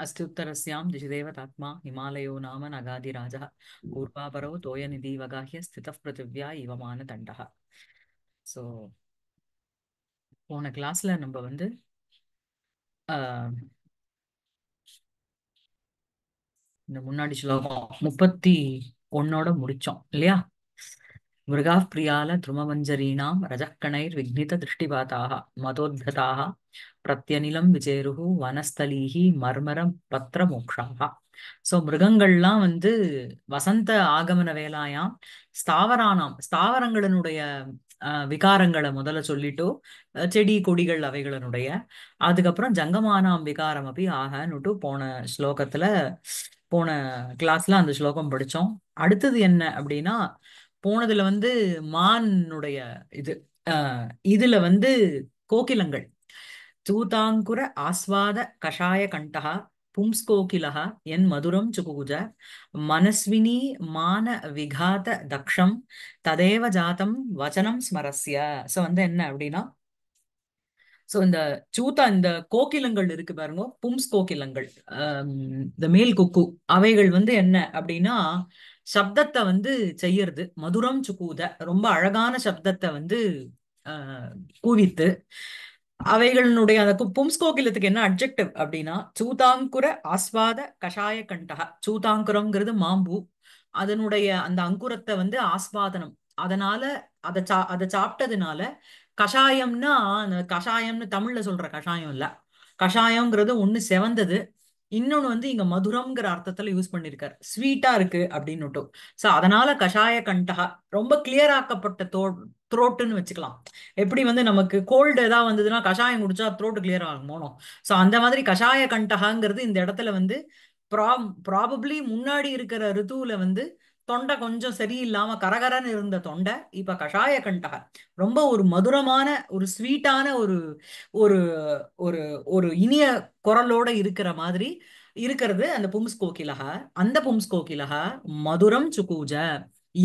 அஸ்துத்தரஸ்யாம் திஷுதேவத் ஆத்மா இமாலயோ நாம நகாதிராஜா பூர்வாபரோ தோய நிதி வகாஹிய ஸ்தித பிருத்திவ்யா இவமான தண்டகா ஸோ போன கிளாஸ்ல நம்ம வந்து இந்த முன்னாடி சொல்லுவோம் முப்பத்தி ஒன்னோட முடிச்சோம் இல்லையா மிருகாः ரஜக்கணைர் விக்னித திருஷ்டிபாத்தாக मतोद्धताः பிரத்யநிலம் விஜயருகு வனஸ்தலீகி மர்மரம் பத்திர மோக்ஷாக சோ மிருகங்கள்லாம் வந்து வசந்த ஆகமன வேலாயாம் ஸ்தாவரானாம் ஸ்தாவரங்களினுடைய விகாரங்களை முதல்ல சொல்லிட்டு செடி கொடிகள் அவைகளினுடைய அதுக்கப்புறம் ஜங்கமானாம் விகாரம் அப்படி ஆகனுட்டு போன ஸ்லோகத்துல போன கிளாஸ்ல அந்த ஸ்லோகம் படிச்சோம் அடுத்தது என்ன அப்படின்னா போனதுல வந்து மானுடைய இது இதுல வந்து கோகிலங்கள் தூதாங்குர ஆஸ்வாத கஷாய கண்டகா கோகிலா என் மதுரம் சுகுகுஜ மனஸ்வினி மான விகாத தக்ஷம் ததேவ ஜாதம் வச்சனம் ஸ்மரஸ்ய சோ வந்து என்ன அப்படின்னா சோ இந்த சூத்தா இந்த கோகிலங்கள் இருக்கு பாருங்க பும்ஸ் கோகிலங்கள் இந்த மேல் குக்கு அவைகள் வந்து என்ன அப்படின்னா சப்தத்தை வந்து செய்யறது மதுரம் சுகூத ரொம்ப அழகான சப்தத்தை வந்து கூவித்து அவைகளினுடைய அந்த பும்ஸ் கோகிலத்துக்கு என்ன அப்ஜெக்டிவ் அப்படின்னா சூதாங்குர ஆஸ்வாத கஷாய கண்டகா சூதாங்குரம்ங்கிறது மாம்பு அதனுடைய அந்த அங்குரத்தை வந்து ஆஸ்வாதனம் அதனால அதை சா அதை சாப்பிட்டதுனால கஷாயம்னா அந்த கஷாயம்னு தமிழ்ல சொல்ற கஷாயம் இல்ல கஷாயம்ங்கிறது ஒண்ணு செவந்தது இன்னொன்னு வந்து இங்க மதுரம்ங்கிற அர்த்தத்துல யூஸ் பண்ணிருக்காரு ஸ்வீட்டா இருக்கு அப்படின்னுட்டும் சோ அதனால கஷாய கண்டகா ரொம்ப கிளியர் ஆக்கப்பட்ட தோ த்ரோட்டுன்னு வச்சுக்கலாம் எப்படி வந்து நமக்கு கோல்டு ஏதாவது வந்ததுன்னா கஷாயம் குடிச்சா த்ரோட்டு கிளியர் போனோம் ஸோ அந்த மாதிரி கஷாய கண்டகாங்கிறது இந்த இடத்துல வந்து ப்ரா ப்ராபப்ளி முன்னாடி இருக்கிற ரித்துவில் வந்து தொண்டை கொஞ்சம் சரியில்லாம கரகரன்னு இருந்த தொண்டை இப்ப கஷாய கண்டக ரொம்ப ஒரு மதுரமான ஒரு ஸ்வீட்டான ஒரு ஒரு ஒரு ஒரு இனிய குரலோட இருக்கிற மாதிரி இருக்கிறது அந்த பும்ஸ் கோகிலக அந்த பும்ஸ் கோகிலக மதுரம் சுகூஜ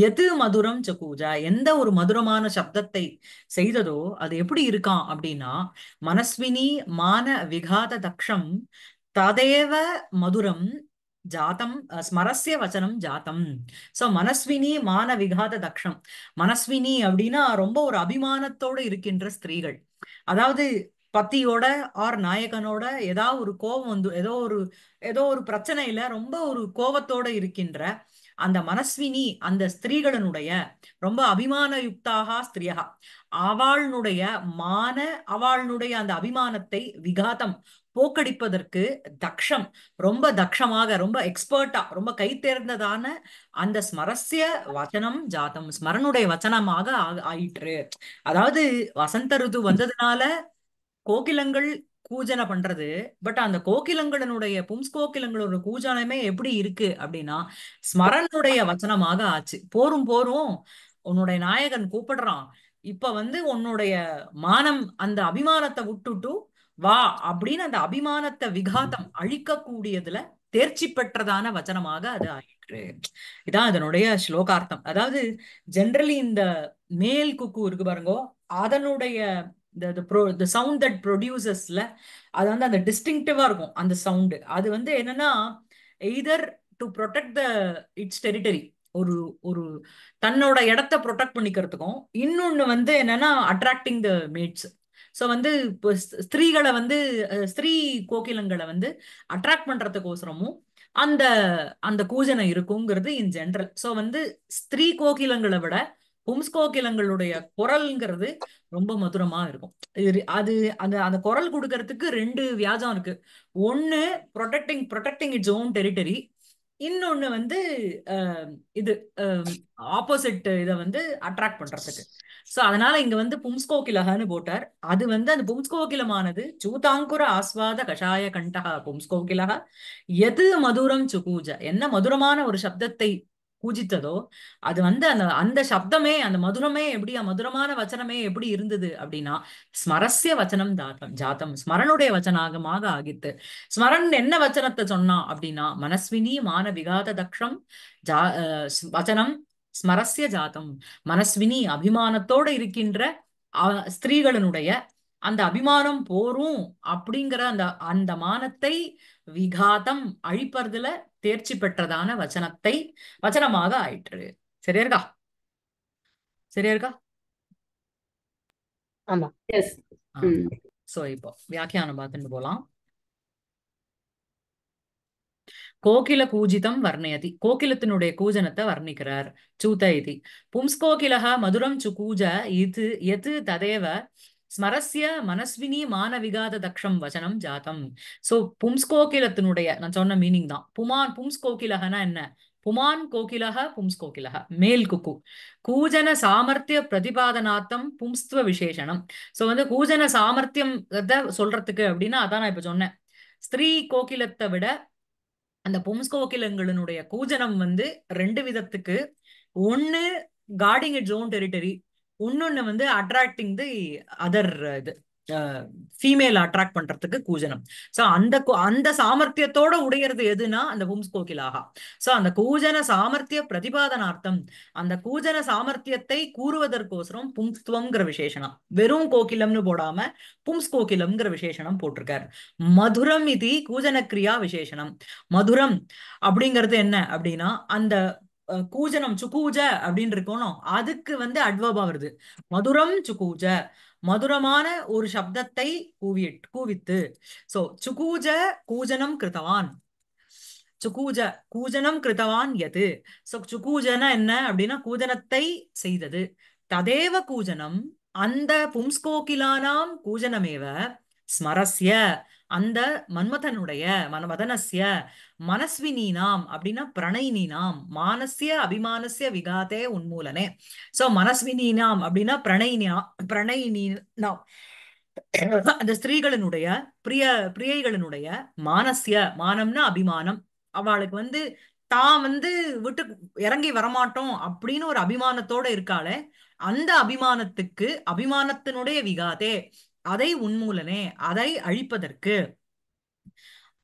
எது மதுரம் சகூஜா எந்த ஒரு மதுரமான சப்தத்தை செய்ததோ அது எப்படி இருக்கான் அப்படின்னா மனஸ்வினி மான விகாத தக்ஷம் ததேவ மதுரம் ஜாதம் ஸ்மரஸ்ய வச்சனம் ஜாத்தம் சோ மனஸ்வினி மான விகாத தக்ஷம் மனஸ்வினி அப்படின்னா ரொம்ப ஒரு அபிமானத்தோட இருக்கின்ற ஸ்திரீகள் அதாவது பத்தியோட ஆர் நாயகனோட ஏதாவது ஒரு கோபம் வந்து ஏதோ ஒரு ஏதோ ஒரு பிரச்சனையில ரொம்ப ஒரு கோபத்தோட இருக்கின்ற அந்த மனஸ்வினி அந்த ஸ்திரீகளினுடைய ரொம்ப அபிமான யுக்தாக ஸ்திரியகா அவாளுடைய மான அவாளுடைய அந்த அபிமானத்தை விகாதம் போக்கடிப்பதற்கு தக்ஷம் ரொம்ப தக்ஷமாக ரொம்ப எக்ஸ்பர்ட்டா ரொம்ப கை தேர்ந்ததான அந்த ஸ்மரஸ்ய வச்சனம் ஜாதம் ஸ்மரனுடைய வச்சனமாக ஆயிற்று அதாவது வசந்த ருது வந்ததுனால கோகிலங்கள் கூஜனை பண்றது பட் அந்த கோகிலங்களுடைய கோகிலங்களோட கூஜனமே எப்படி இருக்கு அப்படின்னா ஸ்மரனுடைய வச்சனமாக ஆச்சு போரும் போரும் உன்னுடைய நாயகன் கூப்பிடுறான் இப்ப வந்து உன்னுடைய மானம் அந்த அபிமானத்தை விட்டுட்டு வா அப்படின்னு அந்த அபிமானத்தை விகாதம் அழிக்கக்கூடியதுல தேர்ச்சி பெற்றதான வச்சனமாக அது ஆயிற்று இதான் அதனுடைய ஸ்லோகார்த்தம் அதாவது ஜென்ரலி இந்த மேல் குக்கு இருக்கு பாருங்கோ அதனுடைய இந்த சவுண்ட் தட் ப்ரொடியூசஸ்ல அது வந்து அந்த டிஸ்டிங்டிவா இருக்கும் அந்த சவுண்டு அது வந்து என்னன்னா either to protect the its territory ஒரு ஒரு தன்னோட இடத்த ப்ரொடெக்ட் பண்ணிக்கிறதுக்கும் இன்னொன்னு வந்து என்னன்னா அட்ராக்டிங் த மேட்ஸ் ஸோ வந்து இப்போ ஸ்திரீகளை வந்து ஸ்திரீ கோகிலங்களை வந்து அட்ராக்ட் பண்றதுக்கோசரமும் அந்த அந்த கூஜனை இருக்குங்கிறது இன் ஜென்ரல் ஸோ வந்து ஸ்திரீ கோகிலங்களை விட ஹும்ஸ் கோகிலங்களுடைய குரல்ங்கிறது ரொம்ப மதுரமா இருக்கும் அது அந்த அந்த குரல் கொடுக்கறதுக்கு ரெண்டு வியாஜம் இருக்கு ஒன்னு protecting protecting its own territory இன்னொன்னு வந்து இது ஆப்போசிட் இதை வந்து அட்ராக்ட் பண்றதுக்கு சோ அதனால இங்க வந்து பும்ஸ்கோகிலகன்னு போட்டார் அது வந்து அந்த பும்ஸ்கோகிலமானது சூதாங்குர ஆஸ்வாத கஷாய கண்டகா பும்ஸ்கோகிலக எது மதுரம் சுகூஜ என்ன மதுரமான ஒரு சப்தத்தை பூஜித்ததோ அது வந்து அந்த அந்த சப்தமே அந்த மதுரமே எப்படி மதுரமான வச்சனமே எப்படி இருந்தது அப்படின்னா ஸ்மரஸ்ய வச்சனம் தாத்தம் ஜாத்தம் ஸ்மரனுடைய வச்சனாகமாக ஆகித்து ஸ்மரன் என்ன வச்சனத்தை சொன்னா அப்படின்னா மனஸ்வினி மான விகாத தக்ஷம் ஜா வச்சனம் ஸ்மரஸ்ய ஜாத்தம் மனஸ்வினி அபிமானத்தோட இருக்கின்ற ஸ்திரீகளினுடைய அந்த அபிமானம் போரும் அப்படிங்கிற அந்த அந்த மானத்தை விகாதம் அழிப்பறதுல தேர்ச்சி பெற்றதான வச்சனத்தை வச்சனமாக ஆயிற்று சரியா இருக்கா சரியா இருக்கா சோ இப்போ வியாக்கியானம் பார்த்துட்டு போலாம் கோகில கூஜிதம் வர்ணயதி கோகிலத்தினுடைய கூஜனத்தை வர்ணிக்கிறார் சூத இது கோகிலகா மதுரம் சு கூஜ இது எது ததேவ ஸ்மரஸ்ய மனஸ்வினி மானவிகாத தக்ஷம் வச்சனம் ஜாத்தம் சோ பும்ஸ் கோகிலத்தினுடைய நான் சொன்ன மீனிங் தான் புமான் பும்ஸ் கோகிலகனா என்ன புமான் கோகிலக பும்ஸ் கோகிலக மேல் குக்கு கூஜன சாமர்த்திய பிரதிபாதனார்த்தம் பும்ஸ்துவ விசேஷனம் சோ வந்து கூஜன சாமர்த்தியம் சொல்றதுக்கு அப்படின்னா அதான் நான் இப்ப சொன்னேன் ஸ்திரீ கோகிலத்தை விட அந்த பும்ஸ் கோகிலங்களினுடைய கூஜனம் வந்து ரெண்டு விதத்துக்கு ஒன்னு கார்டிங் இட் ஜோன் டெரிட்டரி இன்னொன்னு வந்து அட்ராக்டிங் தி அதர் இது ஃபீமேல் அட்ராக்ட் பண்றதுக்கு கூஜனம் ஸோ அந்த அந்த சாமர்த்தியத்தோட உடையிறது எதுனா அந்த ஹும்ஸ் கோகிலாகா ஸோ அந்த கூஜன சாமர்த்திய பிரதிபாதனார்த்தம் அந்த கூஜன சாமர்த்தியத்தை கூறுவதற்கோசரம் பும்ஸ்துவங்கிற விசேஷனம் வெறும் கோகிலம்னு போடாம பும்ஸ் கோகிலம்ங்கிற விசேஷனம் போட்டிருக்கார் மதுரம் இது கூஜன கிரியா விசேஷனம் மதுரம் அப்படிங்கிறது என்ன அப்படின்னா அந்த கூஜனம் சுக்கூஜ அப்படின்னு இருக்கணும் அதுக்கு வந்து அட்வபா வருது மதுரம் சுக்கூஜ மதுரமான ஒரு சப்தத்தை கூவிட் கூவித்து சோ சுகூஜ கூஜனம் கிருத்தவான் சுகூஜ கூஜனம் கிருத்தவான் எது சோ சுகூஜன என்ன அப்படின்னா கூஜனத்தை செய்தது ததேவ கூஜனம் அந்த பும்ஸ்கோக்கிலானாம் கூஜனமேவ ஸ்மரஸ்ய அந்த மன்மதனுடைய மன்மதனஸ்ய நாம் அப்படின்னா நாம் மானசிய அபிமானசிய விகாதே உன்மூலனே சோ மனஸ்வினி நாம் அப்படின்னா பிரணயினி நாம் அந்த ஸ்திரீகளினுடைய பிரிய பிரியைகளினுடைய மானசிய மானம்னா அபிமானம் அவளுக்கு வந்து தான் வந்து விட்டு இறங்கி வரமாட்டோம் அப்படின்னு ஒரு அபிமானத்தோட இருக்காளே அந்த அபிமானத்துக்கு அபிமானத்தினுடைய விகாதே அதை உன்மூலனே அதை அழிப்பதற்கு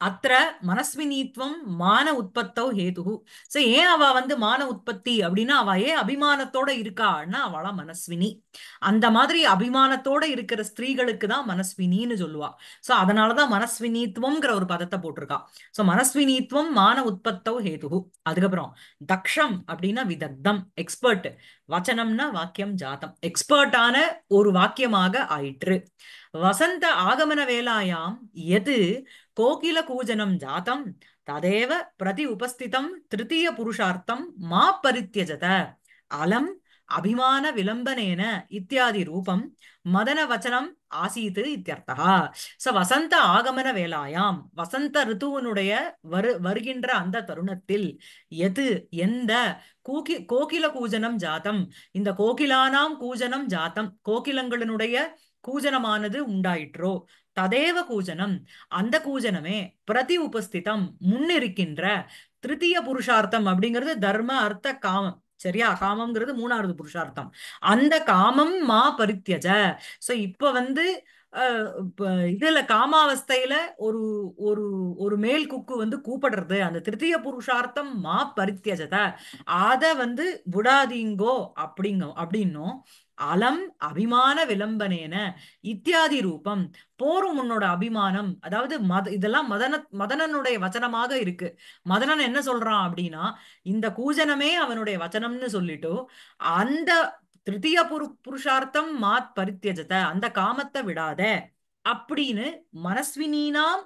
அத்த மனஸ்வினித்வம் மான உற்பத்தோ ஹேது சோ ஏன் அவ வந்து மான உற்பத்தி அப்படின்னா அவ ஏன் அபிமானத்தோட இருக்கான்னா அவளா மனஸ்வினி அந்த மாதிரி அபிமானத்தோட இருக்கிற ஸ்திரீகளுக்கு தான் மனஸ்வினின்னு சொல்லுவா சோ அதனாலதான் மனஸ்வினித்துவம்ங்கிற ஒரு பதத்தை போட்டிருக்கா சோ மனஸ்வினித்துவம் மான உற்பத்தோ ஹேது அதுக்கப்புறம் தக்ஷம் அப்படின்னா விதக்தம் எக்ஸ்பர்ட் வச்சனம்னா வாக்கியம் ஜாதம் எக்ஸ்பர்ட்டான ஒரு வாக்கியமாக ஆயிற்று வசந்த ஆகமன வேலாயாம் எது கோகில கூஜனம் ஜாத்தம் ததேவ பிரதி உபஸ்திதம் திருத்திய புருஷார்த்தம் மா பரித்தியஜத அலம் அபிமான விளம்பனேன இத்தியாதி ரூபம் மதன வச்சனம் ஆசீத்து இத்தியர்த்தா ச வசந்த ஆகமன வேலாயாம் வசந்த ரித்துவனுடைய வரு வருகின்ற அந்த தருணத்தில் எது எந்த கூகி கோகில கூஜனம் ஜாத்தம் இந்த கோகிலானாம் கூஜனம் ஜாத்தம் கோகிலங்களினுடைய கூஜனமானது உண்டாயிற்றோ ததேவ கூஜனம் அந்த கூஜனமே பிரதி உபஸ்திதம் முன்னிருக்கின்ற திருத்திய புருஷார்த்தம் அப்படிங்கிறது தர்ம அர்த்த காமம் சரியா காமம்ங்கிறது மூணாவது புருஷார்த்தம் அந்த காமம் மா பரித்தியஜ சோ இப்ப வந்து இதுல காமாவஸ்தையில ஒரு ஒரு ஒரு மேல் குக்கு வந்து கூப்பிடுறது அந்த திருத்திய புருஷார்த்தம் மா பரித்தியஜத அத வந்து விடாதீங்கோ அப்படிங்க அப்படின்னும் அலம் அபிமான விளம்பனேன இத்தியாதி ரூபம் போரும் உன்னோட அபிமானம் அதாவது மத இதெல்லாம் மதன மதனனுடைய வச்சனமாக இருக்கு மதனன் என்ன சொல்றான் அப்படின்னா இந்த கூஜனமே அவனுடைய வச்சனம்னு சொல்லிட்டு அந்த திருத்திய புரு புருஷார்த்தம் மாத் பரித்தியஜத்தை அந்த காமத்தை விடாத அப்படின்னு மனஸ்வினீனாம்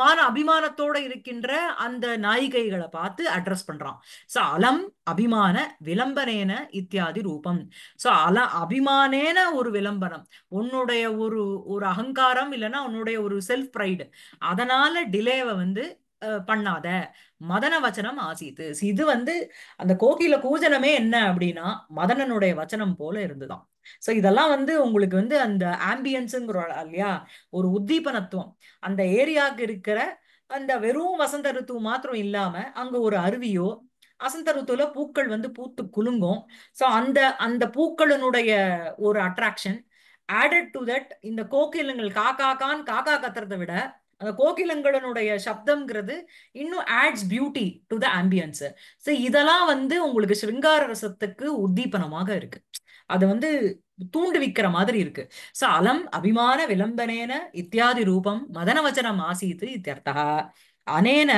மான அபிமானத்தோட இருக்கின்ற அந்த நாயிகைகளை பார்த்து அட்ரஸ் பண்றான் சோ அலம் அபிமான விளம்பனேன இத்தியாதி ரூபம் சோ அல அபிமானேன ஒரு விளம்பரம் உன்னுடைய ஒரு ஒரு அகங்காரம் இல்லைன்னா உன்னுடைய ஒரு செல்ஃப் ப்ரைடு அதனால டிலேவை வந்து பண்ணாத மதன வச்சனம் ஆசீத்து இது வந்து அந்த கோகில கூஜனமே என்ன அப்படின்னா மதனனுடைய வச்சனம் போல இருந்துதான் சோ இதெல்லாம் வந்து உங்களுக்கு வந்து அந்த ஆம்பியன்ஸுங்கிற இல்லையா ஒரு உத்தீபனத்துவம் அந்த ஏரியாவுக்கு இருக்கிற அந்த வெறும் வசந்த ரித்து மாத்திரம் இல்லாம அங்க ஒரு அருவியோ வசந்த ருத்துல பூக்கள் வந்து பூத்து குலுங்கும் ஸோ அந்த அந்த பூக்களினுடைய ஒரு அட்ராக்ஷன் ஆடட் டு தட் இந்த கோகிலுங்கள் காக்கா கான் காக்கா கத்துறதை விட அந்த கோகிலங்களுடைய சப்தம்ங்கிறது இன்னும் adds beauty to the ambience so இதெல்லாம் வந்து உங்களுக்கு ஸ்ருங்கார ரசத்துக்கு உத்தீபனமாக இருக்கு அதை வந்து தூண்டுவிக்கிற மாதிரி இருக்கு ஸோ அலம் அபிமான விளம்பனேன இத்தியாதி ரூபம் மதனவச்சனம் ஆசீத்து இத்தியர்த்தா அனேன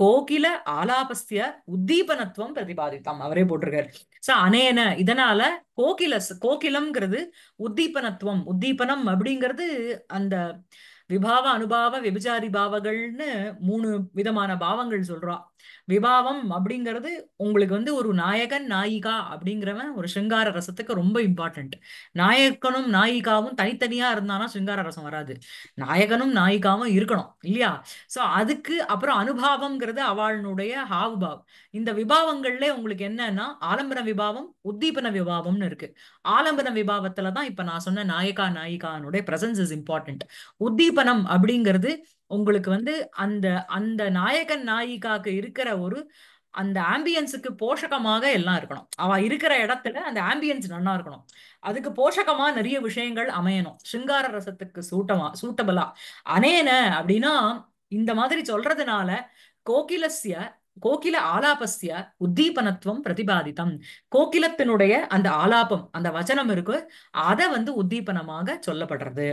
கோகில ஆலாபஸ்திய உத்தீபனத்துவம் பிரதிபாதித்தாம் அவரே போட்டிருக்காரு சோ அனேன இதனால கோகில கோகிலம்ங்கிறது உத்தீபனத்துவம் உத்தீபனம் அப்படிங்கிறது அந்த விபாவ அனுபாவ விபச்சாரி பாவங்கள்னு மூணு விதமான பாவங்கள் சொல்றா விவாவம் அப்படிங்கிறது உங்களுக்கு வந்து ஒரு நாயகன் நாயிகா அப்படிங்கிறவன் ஒரு சிங்கார ரசத்துக்கு ரொம்ப இம்பார்ட்டன்ட் நாயகனும் நாயிகாவும் தனித்தனியா இருந்தானா சிங்கார ரசம் வராது நாயகனும் நாயிகாவும் இருக்கணும் இல்லையா சோ அதுக்கு அப்புறம் அனுபாவம்ங்கிறது அவளுடைய ஹாவ்பாவ் இந்த விபாவங்கள்ல உங்களுக்கு என்னன்னா ஆலம்பன விபாவம் உத்தீபன விபாவம்னு இருக்கு ஆலம்பன விபாவத்துலதான் தான் இப்ப நான் சொன்ன நாயகா நாயிகானுடைய பிரசன்ஸ் இஸ் இம்பார்ட்டன்ட் உத்தீபனம் அப்படிங்கிறது உங்களுக்கு வந்து அந்த அந்த நாயகன் நாயிகாக்கு இருக்கிற ஒரு அந்த ஆம்பியன்ஸுக்கு போஷகமாக எல்லாம் இருக்கணும் அவ இருக்கிற இடத்துல அந்த ஆம்பியன்ஸ் நல்லா இருக்கணும் அதுக்கு போஷகமா நிறைய விஷயங்கள் அமையணும் சிங்கார ரசத்துக்கு சூட்டமா சூட்டபலா அனேன அப்படின்னா இந்த மாதிரி சொல்றதுனால கோகிலஸ்ய கோகில ஆலாபஸ்ய உத்தீபனத்துவம் பிரதிபாதித்தம் கோகிலத்தினுடைய அந்த ஆலாபம் அந்த வச்சனம் இருக்கு அதை வந்து உத்தீபனமாக சொல்லப்படுறது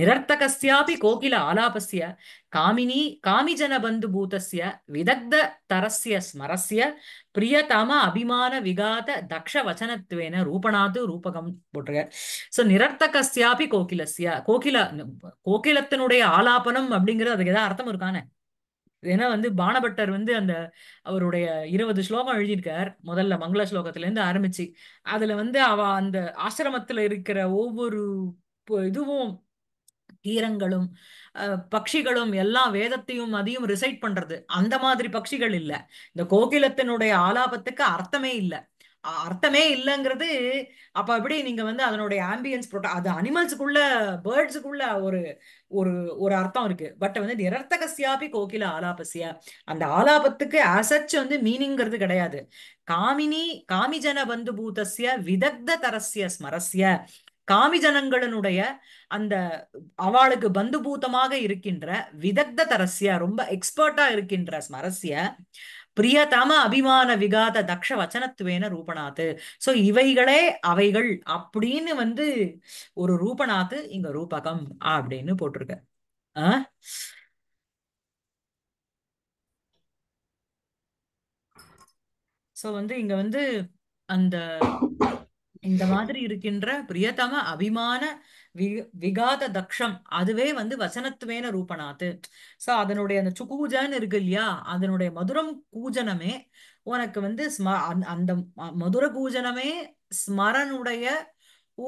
நிரர்த்தகஸ்யாபி கோகில ஆலாபஸ்ய காமினி காமிஜன பந்து பூதஸ்ய விதக்த தரஸ்ய ஸ்மரஸ்ய பிரியதம அபிமான விகாத தக்ஷ வச்சனத்துவேன ரூபணாது ரூபகம் போட்டிருக்க சோ நிரர்த்தகஸ்யாபி கோகிலஸ்ய கோகில கோகிலத்தினுடைய ஆலாபனம் அப்படிங்கிறது அதுக்கு ஏதாவது அர்த்தம் இருக்கானே ஏன்னா வந்து பானபட்டர் வந்து அந்த அவருடைய இருபது ஸ்லோகம் எழுதியிருக்கார் முதல்ல மங்கள ஸ்லோகத்துல இருந்து ஆரம்பிச்சு அதுல வந்து அவ அந்த ஆசிரமத்துல இருக்கிற ஒவ்வொரு இதுவும் ஈரங்களும் பட்சிகளும் எல்லா வேதத்தையும் அதையும் ரிசைட் பண்றது அந்த மாதிரி பட்சிகள் இல்லை இந்த கோகிலத்தினுடைய ஆலாபத்துக்கு அர்த்தமே இல்லை அர்த்தமே இல்லைங்கிறது அப்ப எப்படி நீங்க வந்து அதனுடைய ஆம்பியன்ஸ் போட்டா அது அனிமல்ஸுக்குள்ள பேர்ட்ஸுக்குள்ள ஒரு ஒரு ஒரு அர்த்தம் இருக்கு பட் வந்து நிரர்த்தகசியாபி கோகில ஆலாபசியா அந்த ஆலாபத்துக்கு அசச் வந்து மீனிங்கிறது கிடையாது காமினி காமிஜன பந்து பூதசிய விதக்த தரசிய ஸ்மரஸ்ய காமிஜனங்களினுடைய அந்த அவளுக்கு பூத்தமாக இருக்கின்ற விதக்த தரசிய ரொம்ப எக்ஸ்பர்ட்டா இருக்கின்ற ஸ்மரஸ்ய பிரியதம அபிமான விகாத தக்ஷ வச்சனத்துவேன ரூபநாத்து சோ இவைகளே அவைகள் அப்படின்னு வந்து ஒரு ரூபநாத்து இங்க ரூபகம் அப்படின்னு போட்டிருக்க ஆஹ் சோ வந்து இங்க வந்து அந்த இந்த மாதிரி இருக்கின்ற பிரியதம அபிமான விகாத தக்ஷம் அதுவே வந்து வசனத்துவேன ரூபநாத்து சோ அதனுடைய அந்த சுகூஜன்னு இருக்கு இல்லையா அதனுடைய மதுரம் கூஜனமே உனக்கு வந்து ஸ்ம அந்த மதுர கூஜனமே ஸ்மரனுடைய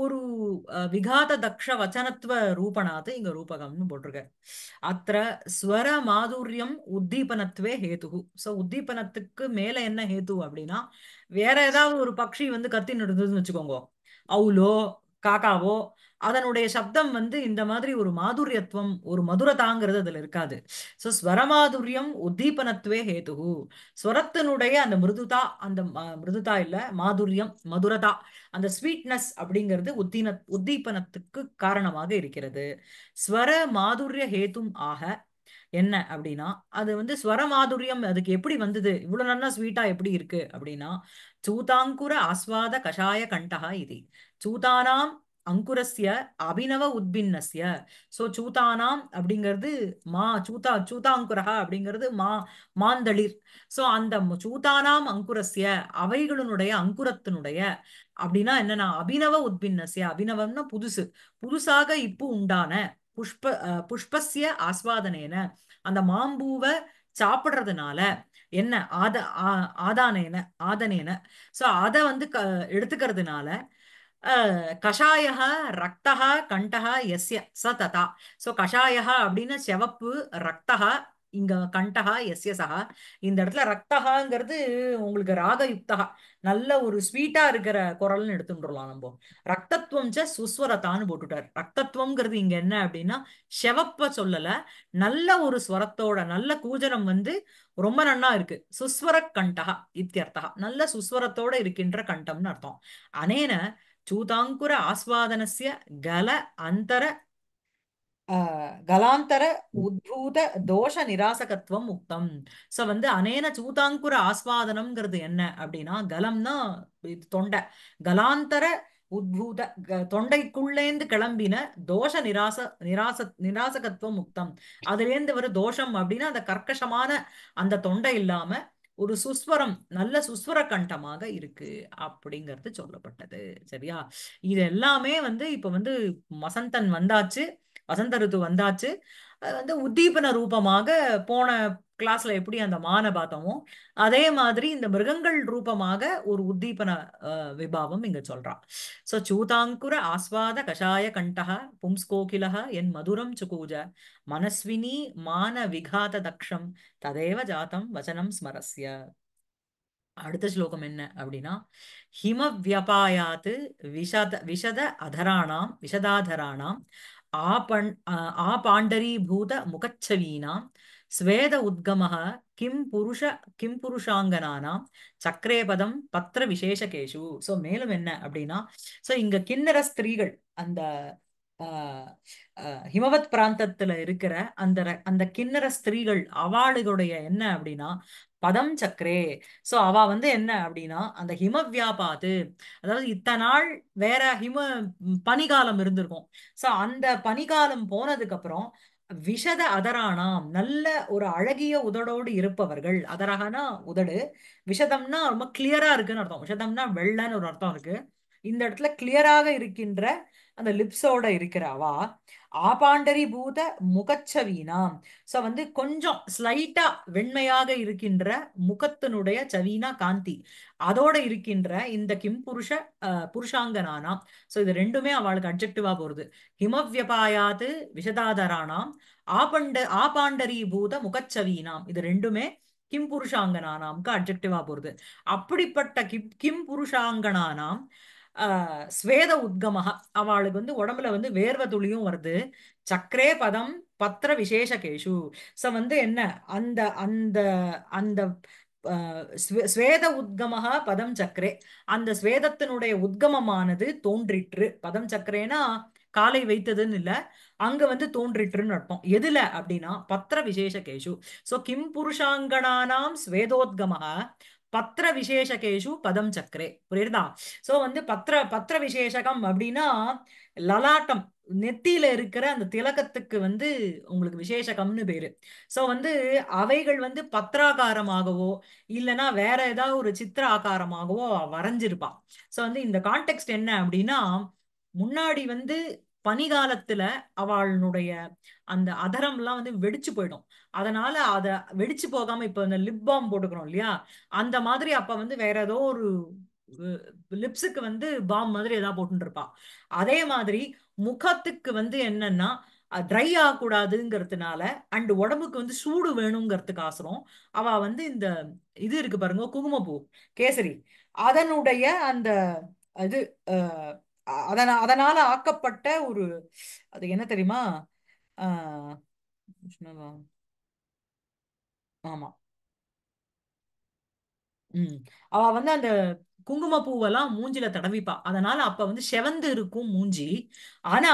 ஒரு விகாத தக்ஷ வச்சனத்துவ ரூபணாத்து இங்க ரூபகம்னு போட்டிருக்க அத்த ஸ்வர மாதுரியம் உத்தீபனத்துவே ஹேது சோ உத்தீபனத்துக்கு மேல என்ன ஹேத்து அப்படின்னா வேற ஏதாவது ஒரு பக்ஷி வந்து கத்தி நடந்ததுன்னு வச்சுக்கோங்க அவுலோ காக்காவோ அதனுடைய சப்தம் வந்து இந்த மாதிரி ஒரு மாதுரியத்துவம் ஒரு மதுரதாங்கிறது அதுல இருக்காது ஸோ ஸ்வரமாதுரியம் உத்தீபனத்துவே ஹேதுகு ஸ்வரத்தினுடைய அந்த மிருதுதா அந்த மிருதுதா இல்ல மாதுரியம் மதுரதா அந்த ஸ்வீட்னஸ் அப்படிங்கிறது உத்தீன உத்தீபனத்துக்கு காரணமாக இருக்கிறது ஸ்வர மாதுரிய ஹேதும் ஆக என்ன அப்படின்னா அது வந்து ஸ்வர மாதுரியம் அதுக்கு எப்படி வந்தது இவ்வளவு நல்லா ஸ்வீட்டா எப்படி இருக்கு அப்படின்னா சூதாங்குர ஆஸ்வாத கஷாய கண்டகா இது சூதானாம் அங்குரஸ்ய அபினவ உத்பின்னஸ்ய ஸோ சூதானாம் அப்படிங்கிறது மா சூதா சூதாங்குரஹா அப்படிங்கிறது மா மாந்தளிர் ஸோ அந்த சூதானாம் அங்குரஸ்ய அவைகளினுடைய அங்குரத்தினுடைய அப்படின்னா என்னன்னா அபினவ உத்பின்னஸ்ய அபினவம்னா புதுசு புதுசாக இப்போ உண்டான புஷ்ப புஷ்பஸ்ய ஆஸ்வாதனேன அந்த மாம்பூவை சாப்பிடுறதுனால என்ன ஆத ஆதானேன ஆதனேன ஸோ அதை வந்து க எடுத்துக்கிறதுனால கஷாயா ரக்தா கண்டா எஸ்ய ச ததா ஸோ கஷாயா அப்படின்னு செவப்பு ரக்தா இங்க கண்டா எஸ்ய இந்த இடத்துல ரக்தகாங்கிறது உங்களுக்கு ராகயுக்தகா நல்ல ஒரு ஸ்வீட்டா இருக்கிற குரல்னு எடுத்துட்டுலாம் நம்ம ரக்தத்துவம் ச சுஸ்வரத்தான்னு போட்டுட்டார் ரத்தத்துவம்ங்கிறது இங்க என்ன அப்படின்னா செவப்ப சொல்லல நல்ல ஒரு ஸ்வரத்தோட நல்ல கூஜனம் வந்து ரொம்ப நன்னா இருக்கு சுஸ்வர கண்டகா இத்தியர்த்தகா நல்ல சுஸ்வரத்தோட இருக்கின்ற கண்டம்னு அர்த்தம் அனேன ಚೂತಾಂಕುರ ಆಸ್ವಾದನಸ್ಯ ಗಲ ಅಂತರ கலாந்தர உத்பூத தோஷ நிராசகத்துவம் முக்தம் ஸோ வந்து அனேன சூதாங்குர ஆஸ்வாதனம்ங்கிறது என்ன அப்படின்னா கலம்னா தொண்டை கலாந்தர உத்பூத தொண்டைக்குள்ளேந்து கிளம்பின தோஷ நிராச நிராச நிராசகத்துவம் முக்தம் அதுலேருந்து வரும் தோஷம் அப்படின்னா அந்த கர்க்கஷமான அந்த தொண்டை இல்லாம ஒரு சுஸ்வரம் நல்ல சுஸ்வர கண்டமாக இருக்கு அப்படிங்கிறது சொல்லப்பட்டது சரியா இது எல்லாமே வந்து இப்ப வந்து வசந்தன் வந்தாச்சு வசந்த ருத்து வந்தாச்சு அது வந்து உத்தீபன ரூபமாக போன கிளாஸ்ல எப்படி அந்த மானை பார்த்தோமோ அதே மாதிரி இந்த மிருகங்கள் ரூபமாக ஒரு உத்தீபன விபாவம் இங்க சொல்றான் சோ சூதாங்குர ஆஸ்வாத கஷாய கண்டக பும்ஸ்கோகிலக என் மதுரம் சுகூஜ மனஸ்வினி மான விகாத தக்ஷம் ததேவ ஜாத்தம் வச்சனம் ஸ்மரஸ்ய அடுத்த ஸ்லோகம் என்ன அப்படின்னா ஹிம வியபாயாத்து விஷத விஷத அதராணாம் விஷதாதராணாம் आपण् आपाण्डरीभूत मुखच्छवीनां स्वेद उद्गमः கிம் புருஷ கிம் புருஷாங்கனானாம் சக்கரேபதம் பத்திர விசேஷகேஷு ஸோ மேலும் என்ன அப்படின்னா ஸோ இங்க கிண்ணற ஸ்திரீகள் அந்த ஹிமவத் பிராந்தத்துல இருக்கிற அந்த அந்த கிண்ணற ஸ்திரீகள் அவாளுடைய என்ன அப்படின்னா பதம் சக்கரே சோ அவ வந்து என்ன அப்படின்னா அந்த ஹிம வியாபாத்து அதாவது இத்தனை நாள் வேற ஹிம பனிகாலம் இருந்திருக்கும் சோ அந்த பனிகாலம் போனதுக்கு அப்புறம் விஷத அதரானாம் நல்ல ஒரு அழகிய உதடோடு இருப்பவர்கள் அதரகனா உதடு விஷதம்னா ரொம்ப கிளியரா இருக்குன்னு அர்த்தம் விஷதம்னா வெள்ளன்னு ஒரு அர்த்தம் இருக்கு இந்த இடத்துல கிளியராக இருக்கின்ற அந்த லிப்ஸோட இருக்கிறாவா ஆபாண்டரி பூத முகச்சவீனாம் ஸோ வந்து கொஞ்சம் ஸ்லைட்டா வெண்மையாக இருக்கின்ற முகத்தினுடைய சவீனா காந்தி அதோட இருக்கின்ற இந்த கிம் புருஷ புருஷாங்கனானாம் ஸோ இது ரெண்டுமே அவளுக்கு அப்ஜெக்டிவா போறது ஹிமவியபாயாது விஷதாதரானாம் ஆபண்ட ஆபாண்டரி பூத முகச்சவீனாம் இது ரெண்டுமே கிம் புருஷாங்கனானாம்க்கு அப்ஜெக்டிவா போறது அப்படிப்பட்ட கிம் கிம் புருஷாங்கனானாம் ஸ்வேத உத்கமாக அவளுக்கு வந்து உடம்புல வந்து வேர்வை துளியும் வருது சக்கரே பதம் பத்திர விசேஷ கேஷு ஸோ வந்து என்ன அந்த அந்த அந்த ஸ்வேத உத்கமாக பதம் சக்கரே அந்த ஸ்வேதத்தினுடைய உத்கமமானது தோன்றிற்று பதம் சக்கரேனா காலை வைத்ததுன்னு இல்லை அங்க வந்து தோன்றிற்றுன்னு அர்ப்பம் எதுல அப்படின்னா பத்திர விசேஷ கேஷு ஸோ கிம் புருஷாங்கனானாம் ஸ்வேதோத்கமாக பத்திர விசேஷகேஷு பதம் சக்கரே புரியுதா சோ வந்து பத்திர பத்திர விசேஷகம் அப்படின்னா லலாட்டம் நெத்தியில இருக்கிற அந்த திலகத்துக்கு வந்து உங்களுக்கு விசேஷகம்னு பேரு சோ வந்து அவைகள் வந்து பத்திராகாரமாகவோ இல்லைன்னா வேற ஏதாவது ஒரு சித்திர ஆகாரமாகவோ வரைஞ்சிருப்பான் சோ வந்து இந்த கான்டெக்ட் என்ன அப்படின்னா முன்னாடி வந்து பனிகாலத்துல அவளுடைய அந்த அதரம்லாம் வந்து வெடிச்சு போயிடும் அதனால அதை வெடிச்சு போகாம இப்ப இந்த லிப் பாம் போட்டுக்கிறோம் இல்லையா அந்த மாதிரி அப்ப வந்து வேற ஏதோ ஒரு லிப்ஸுக்கு வந்து பாம் மாதிரி ஏதாவது போட்டுட்டு அதே மாதிரி முகத்துக்கு வந்து என்னன்னா ட்ரை ஆகக்கூடாதுங்கிறதுனால அண்ட் உடம்புக்கு வந்து சூடு ஆசிரம் அவ வந்து இந்த இது இருக்கு பாருங்க குங்குமப்பூ கேசரி அதனுடைய அந்த இது அதன அதனால ஆக்கப்பட்ட ஒரு அது என்ன தெரியுமா ஆஹ் ஆமா. உம் அவ வந்து அந்த குங்கும பூவெல்லாம் மூஞ்சில தடவிப்பா. அதனால அப்ப வந்து செவந்து இருக்கும் மூஞ்சி. ஆனா,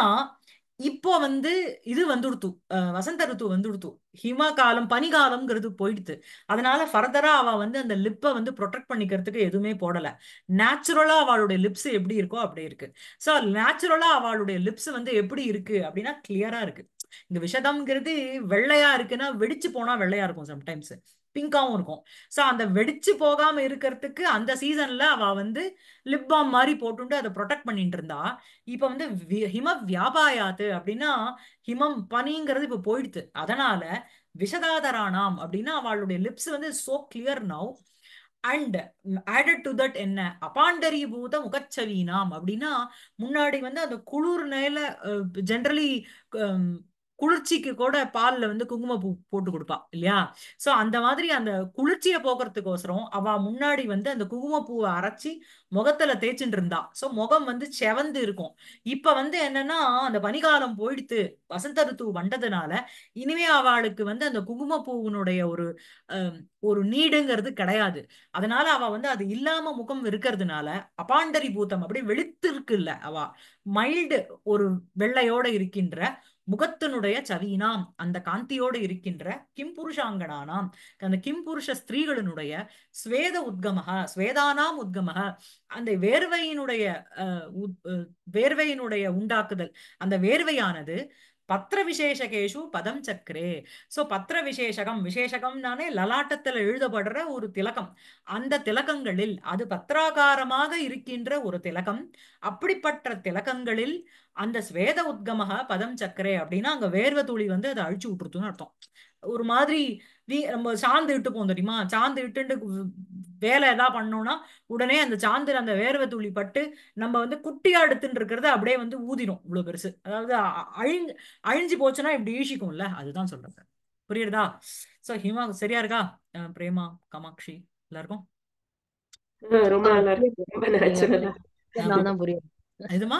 இப்போ வந்து இது வந்துடுத்து. வசந்த ருத்து வந்துடுத்து. ஹிம காலம், பனிகாலம்ங்கிறது போயிடுத்து. அதனால ஃபர்தரா அவ வந்து அந்த லிப்பை வந்து ப்ரொடெக்ட் பண்ணிக்கிறதுக்கு எதுவுமே போடல. நேச்சுரலா அவளுடைய லிப்ஸ் எப்படி இருக்கோ அப்படி இருக்கு. ஸோ நேச்சுரலா அவளுடைய லிப்ஸ் வந்து எப்படி இருக்கு அப்படின்னா கிளியரா இருக்கு. இங்க விஷதம்ங்கிறது வெள்ளையா இருக்குன்னா வெடிச்சு போனா வெள்ளையா இருக்கும் சம்டைம்ஸ் பிங்காவும் இருக்கும் ஸோ அந்த வெடிச்சு போகாம இருக்கிறதுக்கு அந்த சீசன்ல அவ வந்து லிப் பாம் மாதிரி போட்டுட்டு அதை ப்ரொடெக்ட் பண்ணிட்டு இருந்தா இப்ப வந்து ஹிம வியாபாயாத்து அப்படின்னா ஹிமம் பனிங்கிறது இப்ப போயிடுது அதனால விஷதாதரானாம் அப்படின்னா அவளுடைய லிப்ஸ் வந்து so clear now and added to that என்ன அபாண்டரி பூத முகச்சவீனாம் அப்படின்னா முன்னாடி வந்து அந்த குளிர் நேல ஜென்ரலி குளிர்ச்சிக்கு கூட பால்ல வந்து குங்குமப்பூ போட்டு கொடுப்பா இல்லையா சோ அந்த மாதிரி அந்த குளிர்ச்சியை போக்குறதுக்கோசரம் அவ முன்னாடி வந்து அந்த குங்குமப்பூவை அரைச்சி முகத்துல தேய்ச்சிட்டு இருந்தா சோ முகம் வந்து செவந்து இருக்கும் இப்ப வந்து என்னன்னா அந்த பனிகாலம் போயிடுத்து வசந்த ருத்து வந்ததுனால இனிமே அவளுக்கு வந்து அந்த குங்குமப்பூவினுடைய ஒரு ஒரு நீடுங்கிறது கிடையாது அதனால அவ வந்து அது இல்லாம முகம் இருக்கிறதுனால அபாண்டரி பூத்தம் அப்படியே வெளுத்து இருக்குல்ல அவ மைல்டு ஒரு வெள்ளையோட இருக்கின்ற முகத்தினுடைய சவீனாம் அந்த காந்தியோடு இருக்கின்ற கிம்புருஷாங்கனானாம் அந்த கிம் புருஷ ஸ்திரீகளினுடைய ஸ்வேத உத்கமக ஸ்வேதானாம் உத்கமக அந்த வேர்வையினுடைய வேர்வையினுடைய உண்டாக்குதல் அந்த வேர்வையானது பத்திர விசேஷகேஷு பதம் சக்கரே ஸோ விசேஷகம் நானே லலாட்டத்தில் எழுதப்படுற ஒரு திலகம் அந்த திலக்கங்களில் அது பத்திராகாரமாக இருக்கின்ற ஒரு திலகம் அப்படிப்பட்ட திலக்கங்களில் அந்த ஸ்வேத உத்கமக பதம் சக்கரே அப்படின்னா அங்கே வேர்வை துளி வந்து அதை அழிச்சு விட்டுருதுன்னு அர்த்தம் ஒரு மாதிரி நீ நம்ம சாந்து இட்டு போகும் தெரியுமா சார்ந்து இட்டுண்டு வேலை ஏதாவது பண்ணோம்னா உடனே அந்த சாந்தில் அந்த வேர்வை துளி பட்டு நம்ம வந்து குட்டியா எடுத்துட்டு இருக்கிறத அப்படியே வந்து ஊதிரும் இவ்வளவு பெருசு அதாவது அழிஞ்சு அழிஞ்சு போச்சுன்னா இப்படி ஈஷிக்கும்ல அதுதான் சொல்றேன் புரியுறதா சோ ஹிமா சரியா இருக்கா பிரேமா காமாட்சி எல்லாருக்கும் ரொம்ப நல்லா இருக்கு இதுமா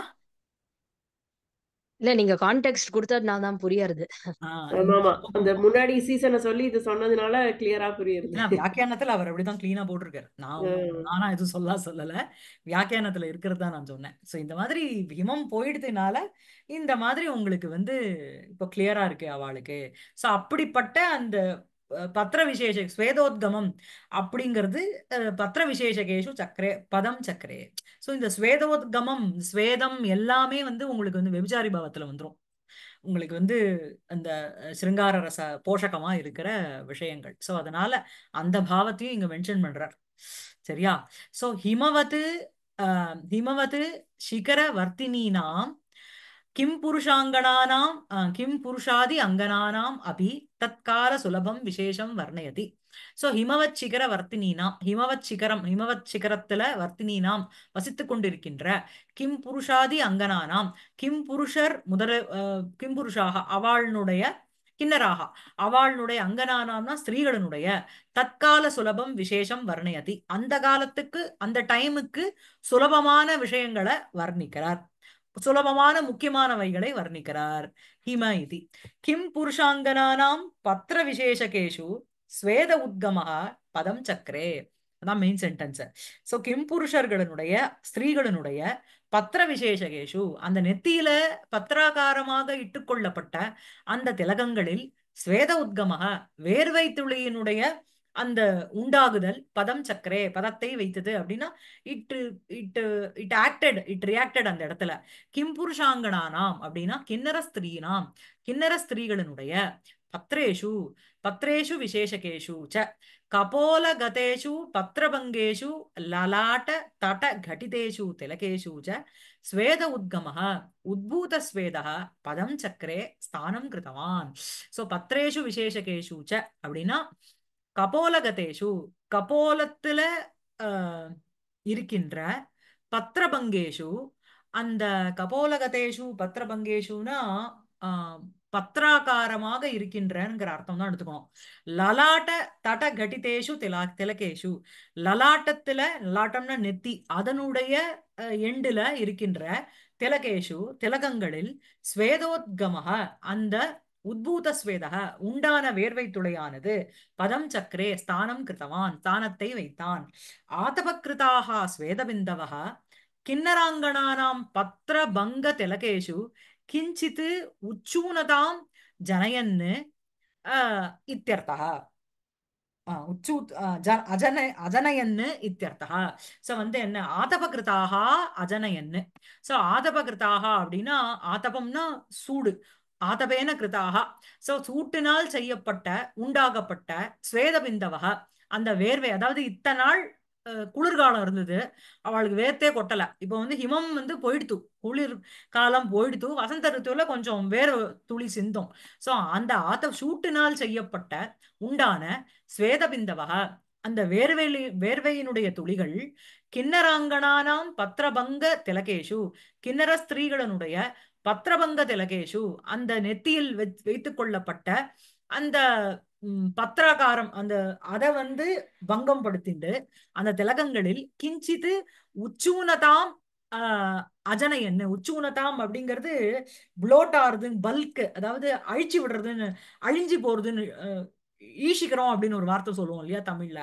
இல்ல நீங்க கான்டெக்ட் கொடுத்ததுனால தான் புரியறது ஆமா அந்த முன்னாடி சீசனை சொல்லி இது சொன்னதுனால கிளியரா புரியுது வியாக்கியானத்துல அவர் அப்படிதான் கிளீனா போட்டிருக்காரு நான் நானா எதுவும் சொல்ல சொல்லல வியாக்கியானத்துல இருக்கிறது தான் நான் சொன்னேன் சோ இந்த மாதிரி ஹிமம் போயிடுதுனால இந்த மாதிரி உங்களுக்கு வந்து இப்போ கிளியரா இருக்கு அவளுக்கு சோ அப்படிப்பட்ட அந்த பத்திர விசேஷ ஸ்வேதோத்கமம் அப்படிங்கிறது பத்திர விசேஷகேஷு சக்கரே பதம் சக்கரே ஸோ இந்த ஸ்வேதோத்கமம் ஸ்வேதம் எல்லாமே வந்து உங்களுக்கு வந்து வெபிச்சாரி பாவத்தில் வந்துடும் உங்களுக்கு வந்து அந்த சிருங்கார ரச போஷகமா இருக்கிற விஷயங்கள் ஸோ அதனால அந்த பாவத்தையும் இங்க மென்ஷன் பண்றார் சரியா ஸோ ஹிமவத்து ஹிமவத்து சிகர நாம் கிம் புருஷாங்கனானாம் கிம் புருஷாதி அங்கனானாம் அபி தற்கால சுலபம் விசேஷம் வர்ணயதி சோ ஹிமவத் சிகர வர்த்தினீனாம் ஹிமவத் சிகரம் ஹிமவத் சிகரத்துல வர்த்தினாம் வசித்துக் கொண்டிருக்கின்ற கிம் புருஷாதி அங்கனானாம் கிம் புருஷர் முதல கிம் புருஷாக அவளுடைய கிண்ணராக அவளுடைய அங்கனானாம்னா ஸ்திரீகளினுடைய தற்கால சுலபம் விசேஷம் வர்ணயதி அந்த காலத்துக்கு அந்த டைமுக்கு சுலபமான விஷயங்களை வர்ணிக்கிறார் சுலபமான முக்கியமானவைகளை வர்ணிக்கிறார் ஹிம இது கிம் புருஷாங்கனானாம் பத்திர விசேஷகேஷு ஸ்வேத உத்கமக பதம் சக்கரே அதான் மெயின் சென்டென்ஸ் ஸோ கிம் புருஷர்களினுடைய ஸ்திரீகளினுடைய பத்திர விசேஷகேஷு அந்த நெத்தியில பத்திராகாரமாக இட்டுக்கொள்ளப்பட்ட அந்த திலகங்களில் ஸ்வேத உத்கமக வேர்வை துளியினுடைய அந்த உண்டாகுதல் பதம் சக்கரே பதத்தை வைத்தது அப்படின்னா it it it acted it reacted அந்த இடத்துல கிம் புருஷாங்கனானாம் அப்படின்னா கிண்ணற ஸ்திரீனாம் கிண்ணற ஸ்திரீகளினுடைய பத்ரேஷு பத்ரேஷு விசேஷகேஷு ச கபோல கதேஷு பத்ரபங்கேஷு லலாட்ட தட கட்டிதேஷு திலகேஷு ச ஸ்வேத உத்கம உத்பூத ஸ்வேதா பதம் சக்கரே ஸ்தானம் கிருத்தவான் ஸோ பத்ரேஷு விசேஷகேஷு ச அப்படின்னா கபோலகதேஷு கபோலத்துல இருக்கின்ற பத்திரபங்கேஷு அந்த கபோலகதேஷு பத்திரபங்கேஷுனா பத்ராக்காரமாக இருக்கின்றங்கிற அர்த்தம் தான் எடுத்துக்கணும் லலாட்ட தட கட்டிதேஷு திலா திலகேஷு லலாட்டத்துல லலாட்டம்னா நெத்தி அதனுடைய எண்டுல இருக்கின்ற திலகேஷு திலகங்களில் ஸ்வேதோத்கமக அந்த உத்பூத ஸ்வேதக உண்டான வேர்வை துளையானது பதம் சக்கரே ஸ்தானம் கிருத்தவான் ஸ்தானத்தை வைத்தான் ஆதபக்கிருதாக ஸ்வேதபிந்தவக கிண்ணராங்கணானாம் பத்திர பங்க திலகேஷு கிஞ்சித்து உச்சூனதாம் ஜனயன்னு இத்தியர்த்தக உச்சு அஜன அஜனயன்னு இத்தியர்த்தா ஸோ வந்து என்ன ஆதபகிருத்தாக அஜனயன்னு ஸோ ஆதபகிருத்தாக அப்படின்னா ஆதபம்னா சூடு ஆதபேன கிருதாக சோ சூட்டினால் செய்யப்பட்ட உண்டாகப்பட்ட ஸ்வேதபிந்தவக அந்த வேர்வை அதாவது இத்தனை நாள் குளிர்காலம் இருந்தது அவளுக்கு வேர்த்தே கொட்டல இப்போ வந்து ஹிமம் வந்து போயிடுத்து குளிர் காலம் போயிடுத்து வசந்த ரித்துல கொஞ்சம் வேர் துளி சிந்தும் சோ அந்த ஆத்த சூட்டினால் செய்யப்பட்ட உண்டான ஸ்வேதபிந்தவக அந்த வேர்வெளி வேர்வையினுடைய துளிகள் கிண்ணராங்கனானாம் பத்திரபங்க திலகேஷு கிண்ணர ஸ்திரீகளனுடைய பத்திரபங்க திலகேஷு அந்த நெத்தியில் வைத்து கொள்ளப்பட்ட அந்த பத்திராகாரம் அந்த அதை வந்து பங்கம் படுத்திண்டு அந்த திலகங்களில் கிஞ்சித்து உச்சூனதாம் அஜனை என்ன உச்சூனதாம் அப்படிங்கிறது புளோட் ஆறுதுன்னு பல்க் அதாவது அழிச்சு விடுறதுன்னு அழிஞ்சு போறதுன்னு ஈஷிக்கிறோம் அப்படின்னு ஒரு வார்த்தை சொல்லுவோம் இல்லையா தமிழ்ல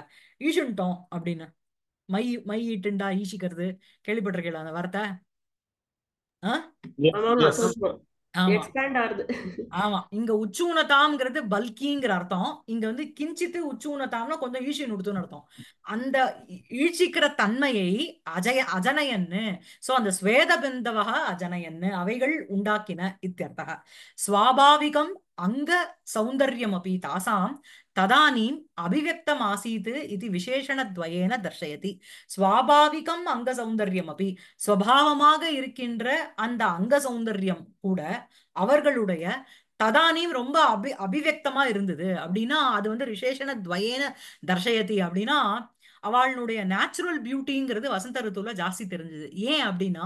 ஈஷுன்ட்டோம் அப்படின்னு மை மை ஈட்டுண்டா ஈஷிக்கிறது கேள்விப்பட்டிருக்கீங்களா அந்த வார்த்தை ஆமா இங்க பல்கிங்கிற அர்த்தம் இங்க வந்து கிஞ்சித்து கொஞ்சம் அர்த்தம் அந்த ஈழ்ச்சிக்கிற தன்மையை அஜய சோ அந்த அவைகள் உண்டாக்கின இத்தியர்த்தக சுவாபாவிகம் அங்க சௌந்தர்யம் அப்படி தாசாம் ததானீம் அபிவியக்தம் ஆசீத் இது விசேஷணத்வயேன தர்ஷயதி சுவாபாவிகம் அங்க சௌந்தர்யம் அபி சுவாவமாக இருக்கின்ற அந்த அங்க சௌந்தர்யம் கூட அவர்களுடைய ததானியும் ரொம்ப அபி அபிவியக்தமா இருந்தது அப்படின்னா அது வந்து விசேஷண துவயேன தர்ஷயதி அப்படின்னா அவளுடைய நேச்சுரல் பியூட்டிங்கிறது வசந்த ருத்துல ஜாஸ்தி தெரிஞ்சது ஏன் அப்படின்னா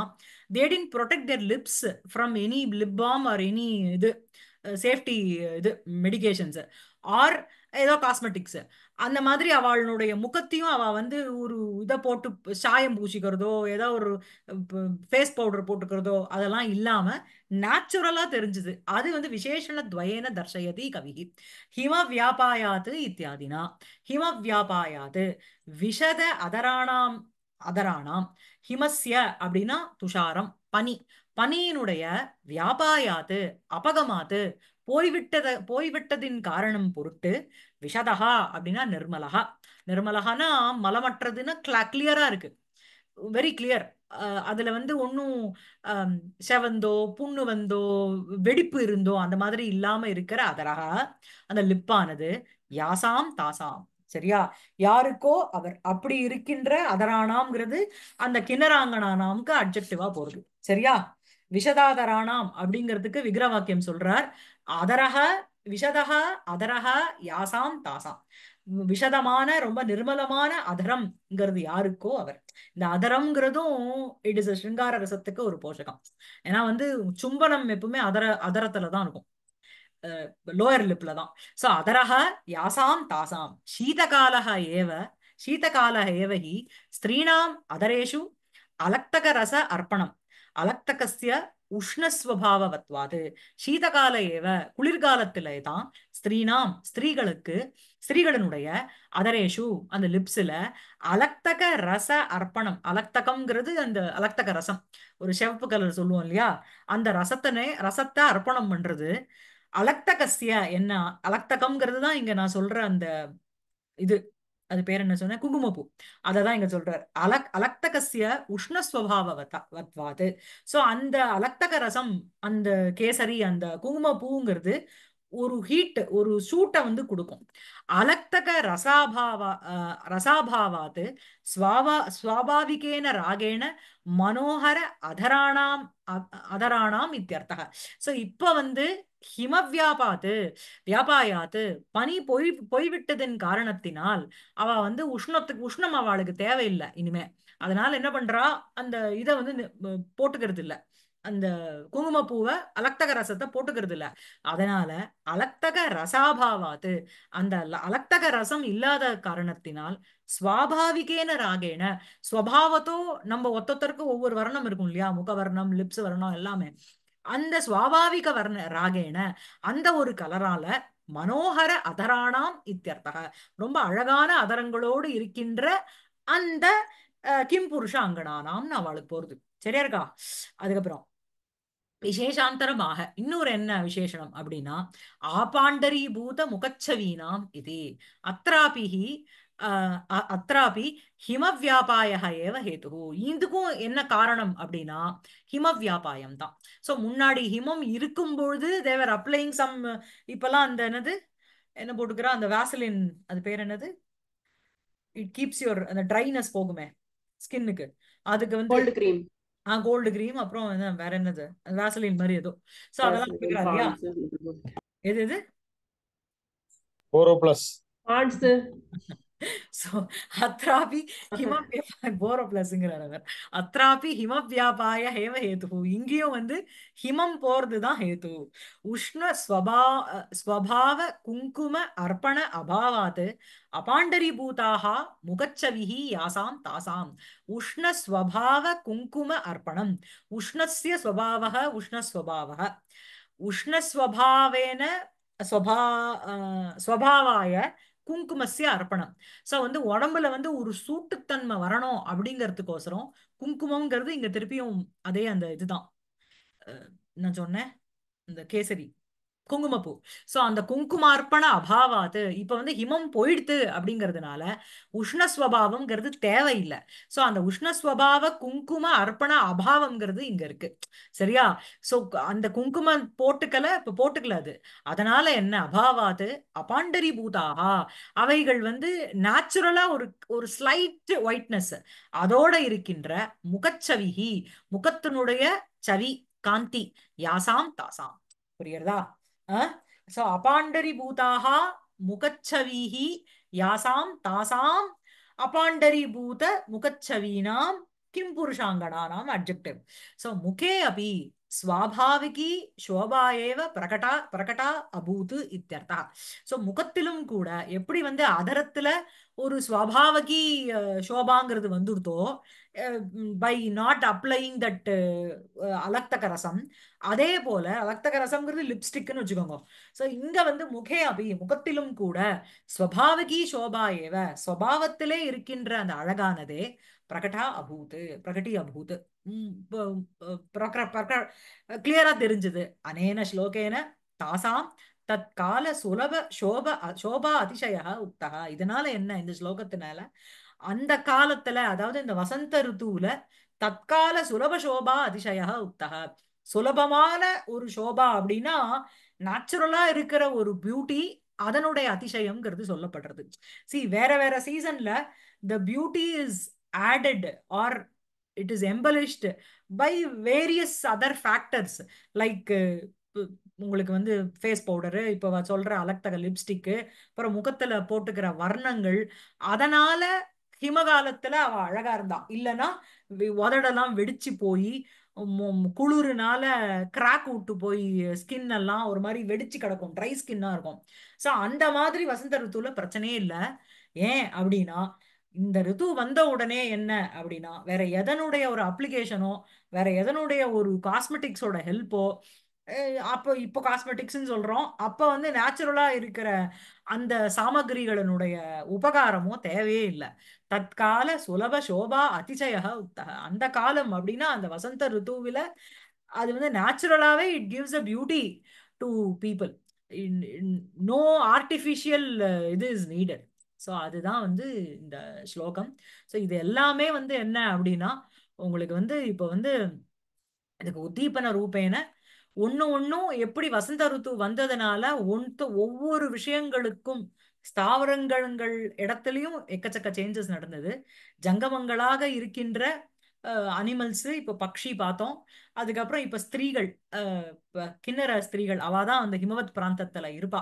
they didn't protect their lips from any lip balm or any இது சேஃப்டி இது மெடிகேஷன்ஸ் ஆர் ஏதோ காஸ்மெட்டிக்ஸ் அந்த மாதிரி அவளுடைய முகத்தையும் அவள் வந்து ஒரு இதை போட்டு சாயம் பூசிக்கிறதோ ஏதோ ஒரு ஃபேஸ் பவுடர் போட்டுக்கிறதோ அதெல்லாம் இல்லாமல் நேச்சுரலாக தெரிஞ்சுது அது வந்து விசேஷண துவயன தர்சயதி கவிகி ஹிம வியாபாயாது இத்தியாதினா ஹிம வியாபாயாது விஷத அதராணாம் அதராணாம் ஹிமஸ்ய அப்படின்னா துஷாரம் பனி பனியினுடைய வியாபாயாது அபகமாது போய்விட்டத போய்விட்டதின் காரணம் பொருட்டு விஷதா அப்படின்னா நிர்மலகா நிர்மலகானா மலமற்றதுன்னா கிளா கிளியரா இருக்கு வெரி கிளியர் அதுல வந்து ஒன்னும் செவந்தோ புண்ணு வந்தோ வெடிப்பு இருந்தோ அந்த மாதிரி இல்லாம இருக்கிற அதரகா அந்த லிப்பானது யாசாம் தாசாம் சரியா யாருக்கோ அவர் அப்படி இருக்கின்ற அதரானாம்ங்கிறது அந்த கிணறாங்கனானாமுக்கு அப்ஜெக்டிவா போறது சரியா விஷதாதரானாம் அப்படிங்கிறதுக்கு விக்ரவாக்கியம் சொல்றார் அதரக விஷதக அதரக யாசாம் தாசாம் விஷதமான ரொம்ப நிர்மலமான அதரம்ங்கிறது யாருக்கோ அவர் இந்த அதரம்ங்கிறதும் இட் இஸ் ஸ்ருங்கார ரசத்துக்கு ஒரு போஷகம் ஏன்னா வந்து சும்பனம் எப்பவுமே அதர அதரத்துல தான் இருக்கும் லோயர் லிப்ல தான் சோ அதரக யாசாம் தாசாம் சீதகாலக ஏவ சீதகால ஏவகி ஸ்திரீனாம் அதரேஷு அலக்தக ரச அர்ப்பணம் அலக்தகசிய உஷ்ணஸ்வபாவத்வாது சீதகால ஏவ குளிர்காலத்திலே தான் ஸ்திரீனாம் ஸ்திரீகளுக்கு ஸ்திரீகளினுடைய அதரேஷு அந்த லிப்ஸில் அலக்தக ரச அர்ப்பணம் அலக்தகம்ங்கிறது அந்த அலக்தக ரசம் ஒரு சிவப்பு கலர் சொல்லுவோம் இல்லையா அந்த ரசத்தனே ரசத்தை அர்ப்பணம் பண்ணுறது அலக்தகசிய என்ன அலக்தகம்ங்கிறது தான் இங்கே நான் சொல்கிற அந்த இது அது பேர் என்ன சொன்ன குங்குமப்பூ அதை தான் இங்க சொல்றாரு அலக் அலக்தகசிய உஷ்ணஸ்வபாவது ஸோ அந்த அலக்தக ரசம் அந்த கேசரி அந்த குங்குமப்பூங்கிறது ஒரு ஹீட் ஒரு சூட்டை வந்து கொடுக்கும் அலக்தக ரசாபாவா ரசாபாவாது ஸ்வாவா ஸ்வாபாவிகேன ராகேன மனோகர அதராணாம் அதராணாம் இத்தியர்த்தக ஸோ இப்போ வந்து ஹிமவியாபாத்து வியாபாயாது பனி போய் போய்விட்டதின் காரணத்தினால் அவ வந்து உஷ்ணத்துக்கு உஷ்ணம் அவளுக்கு தேவையில்லை இனிமே அதனால என்ன பண்றா அந்த இதை வந்து போட்டுக்கிறது இல்லை அந்த பூவை அலக்தக ரசத்தை போட்டுக்கிறது இல்ல அதனால அலக்தக ரசாபாவாத்து அந்த அலக்தக ரசம் இல்லாத காரணத்தினால் சுவாபாவிகேன ராகேன ஸ்வபாவத்தோ நம்ம ஒத்தொத்தருக்கு ஒவ்வொரு வர்ணம் இருக்கும் இல்லையா முகவர்ணம் லிப்ஸ் வர்ணம் எல்லாமே அந்த சுவாபாவிக வர்ண ராகேன அந்த ஒரு கலரால மனோகர அதராணாம் இத்தியர்த்தக ரொம்ப அழகான அதரங்களோடு இருக்கின்ற அந்த கிம் புருஷ அங்கனானாம்னு அவளுக்கு போறது சரியா இருக்கா அதுக்கப்புறம் விசேஷாந்தரமாக இன்னொரு என்ன விசேஷனம் அப்படின்னா ஆபாண்டரீபூத முகச்சவீனாம் இது அத்ராபிகி அத்ராபி ஹிமவியாபாயா ஏவ ஹேத்து இதுக்கும் என்ன காரணம் அப்படின்னா ஹிம வியாபாயம் தான் ஸோ முன்னாடி ஹிமம் இருக்கும் பொழுது தேவர் அப்ளைங் சம் இப்பெல்லாம் அந்த என்னது என்ன போட்டுக்கிறா அந்த வேசலின் அது பேர் என்னது இட் கீப்ஸ் யுவர் அந்த ட்ரைனஸ் போகுமே ஸ்கின்னுக்கு அதுக்கு வந்து கோல்டு கிரீம் ஆ கோல்டு கிரீம் அப்புறம் வேற என்னது வேசலின் மாதிரி ஏதோ ஸோ அதெல்லாம் எது எது சோ அத்ராபி ஹிம போரோ பிளஸ்ங்கிறார் அவர் அத்ராபி ஹிம வியாபாய ஹேவ இங்கேயும் வந்து ஹிமம் போறதுதான் உஷ்ண ஸ்வபாவ குங்கும அர்ப்பண முகச்சவிஹி யாசாம் தாசாம் உஷ்ண ஸ்வபாவ குங்கும அர்ப்பணம் உஷ்ணஸ்ய ஸ்வபாவக உஷ்ணஸ்வபாவக உஷ்ணஸ்வபாவேன ஸ்வபா ஸ்வபாவாய குங்குமசிய அர்ப்பணம் சோ வந்து உடம்புல வந்து ஒரு சூட்டுத்தன்மை வரணும் அப்படிங்கிறதுக்கோசரம் குங்குமம்ங்கிறது இங்க திருப்பியும் அதே அந்த இதுதான் நான் சொன்னேன் இந்த கேசரி குங்குமப்பூ ஸோ அந்த குங்கும அர்ப்பண அபாவாத்து இப்போ வந்து ஹிமம் போயிடுது அப்படிங்கிறதுனால உஷ்ணஸ்வபாவம்ங்கிறது தேவையில்லை ஸோ அந்த உஷ்ணஸ்வபாவ குங்கும அர்ப்பண அபாவம்ங்கிறது இங்க இருக்கு சரியா ஸோ அந்த குங்கும போட்டுக்கல இப்போ போட்டுக்கல அது அதனால என்ன அபாவாது அபாண்டரி பூதாகா அவைகள் வந்து நேச்சுரலா ஒரு ஒரு ஸ்லைட் ஒயிட்னஸ் அதோட இருக்கின்ற முகச்சவிகி முகத்தினுடைய சவி காந்தி யாசாம் தாசாம் புரியுறதா ஸோ அபாண்டரி பூதாக முகச்சவீஹி யாசாம் தாசாம் அபாண்டரி பூத முகச்சவீனாம் கிம் புருஷாங்கடானாம் அப்ஜெக்டிவ் ஸோ முகே அபி ஸ்வாபாவிகி சோபா ஏவ பிரகட்டா பிரகட்டா அபூத்து இத்தியர்த்தா ஸோ முகத்திலும் கூட எப்படி வந்து அதரத்துல ஒரு ஸ்வாபாவகி சோபாங்கிறது வந்துடுதோ பை நாட் அப்ளைங் தட் அலக்தக ரசம் அதே போல அலக்தக ரசம்ங்கிறது லிப்ஸ்டிக்னு வச்சுக்கோங்க ஸோ இங்க வந்து முகே அபி முகத்திலும் கூட ஸ்வபாவகி சோபா ஏவ ஸ்வபாவத்திலே இருக்கின்ற அந்த அழகானதே பிரகடா அபூத்து பிரகட்டி அபூத்து கிளியரா தெரிஞ்சது அனேன ஸ்லோகேன தாசாம் தற்கால சுலப சோப சோபா அதிசயா உத்தகா இதனால என்ன இந்த ஸ்லோகத்தினால அந்த காலத்துல அதாவது இந்த வசந்த ருத்துவுல தற்கால சுலப சோபா அதிசயா உத்தக சுலபமான ஒரு சோபா அப்படின்னா நேச்சுரலா இருக்கிற ஒரு பியூட்டி அதனுடைய அதிசயம்ங்கிறது சொல்லப்படுறது சி வேற வேற சீசன்ல the beauty is added or it is embellished by various other factors like உங்களுக்கு வந்து ஃபேஸ் பவுடரு இப்போ சொல்கிற அலக்தக லிப்ஸ்டிக்கு அப்புறம் முகத்தில் போட்டுக்கிற வர்ணங்கள் அதனால் ஹிமகாலத்துல அவ அழகா இருந்தா இல்லைன்னா உதடெல்லாம் வெடிச்சு போய் குளிர்னால கிராக் விட்டு போய் ஸ்கின் எல்லாம் ஒரு மாதிரி வெடிச்சு கிடக்கும் ட்ரை ஸ்கின்னா இருக்கும் ஸோ அந்த மாதிரி வசந்த ருத்துல பிரச்சனையே இல்லை ஏன் அப்படின்னா இந்த ரித்து வந்த உடனே என்ன அப்படின்னா வேற எதனுடைய ஒரு அப்ளிகேஷனோ வேற எதனுடைய ஒரு காஸ்மெட்டிக்ஸோட ஹெல்ப்போ அப்போ இப்போ காஸ்மெட்டிக்ஸ்ன்னு சொல்கிறோம் அப்போ வந்து நேச்சுரலாக இருக்கிற அந்த சாமகிரிகளினுடைய உபகாரமும் தேவையே இல்லை தற்கால சுலப சோபா அதிசய அந்த காலம் அப்படின்னா அந்த வசந்த ருத்துவில் அது வந்து நேச்சுரலாவே it gives a beauty to people no artificial இது இஸ் நீடட் ஸோ அதுதான் வந்து இந்த ஸ்லோகம் ஸோ இது எல்லாமே வந்து என்ன அப்படின்னா உங்களுக்கு வந்து இப்போ வந்து இதுக்கு உத்தீபன ரூபேன ஒன்னு ஒன்னும் எப்படி வசந்த ருத்து வந்ததுனால ஒன்று ஒவ்வொரு விஷயங்களுக்கும் ஸ்தாவரங்கள் இடத்துலயும் எக்கச்சக்க சேஞ்சஸ் நடந்தது ஜங்கமங்களாக இருக்கின்ற அனிமல்ஸ் இப்போ பக்ஷி பார்த்தோம் அதுக்கப்புறம் இப்போ ஸ்திரீகள் கிண்ணற ஸ்திரீகள் அவ தான் அந்த ஹிமவத் பிராந்தத்துல இருப்பா